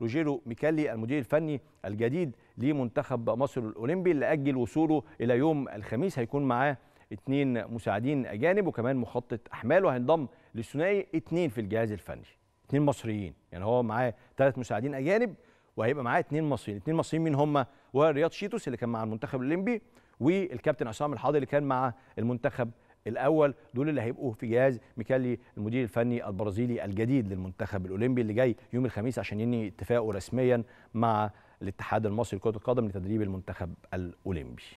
روجيرو ميكالي المدير الفني الجديد لمنتخب مصر الاولمبي اللي اجل وصوله الى يوم الخميس هيكون معاه اثنين مساعدين اجانب وكمان مخطط احمال وهينضم للثنائي اثنين في الجهاز الفني اثنين مصريين يعني هو معاه ثلاث مساعدين اجانب وهيبقى معاه اثنين مصريين اثنين مصريين مين هم ورياض شيتوس اللي كان مع المنتخب الاولمبي والكابتن عصام الحاضر اللي كان مع المنتخب الاول دول اللي هيبقوا في جهاز ميكالي المدير الفني البرازيلي الجديد للمنتخب الاولمبي اللي جاي يوم الخميس عشان ينهي اتفاقه رسميا مع الاتحاد المصري لكره القدم لتدريب المنتخب الاولمبي